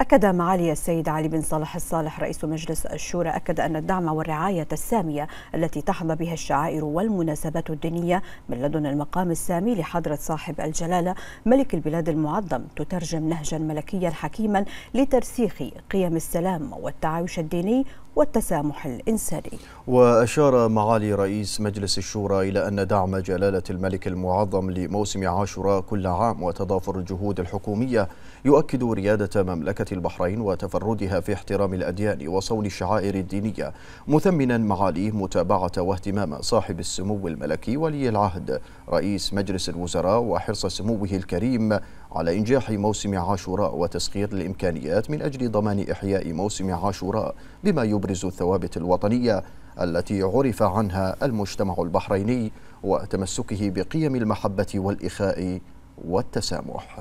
أكد معالي السيد علي بن صالح الصالح رئيس مجلس الشورى أكد أن الدعم والرعاية السامية التي تحظى بها الشعائر والمناسبات الدينية من لدن المقام السامي لحضرة صاحب الجلالة ملك البلاد المعظم تترجم نهجا ملكيا حكيما لترسيخ قيم السلام والتعايش الديني والتسامح الإنساني وأشار معالي رئيس مجلس الشورى إلى أن دعم جلالة الملك المعظم لموسم عاشوراء كل عام وتضافر الجهود الحكومية يؤكد ريادة مملكة البحرين وتفردها في احترام الأديان وصون الشعائر الدينية مثمنا معاليه متابعة واهتمام صاحب السمو الملكي ولي العهد رئيس مجلس الوزراء وحرص سموه الكريم على إنجاح موسم عاشوراء وتسخير الإمكانيات من أجل ضمان إحياء موسم عاشوراء بما يبرز الثوابت الوطنية التي عرف عنها المجتمع البحريني وتمسكه بقيم المحبة والإخاء والتسامح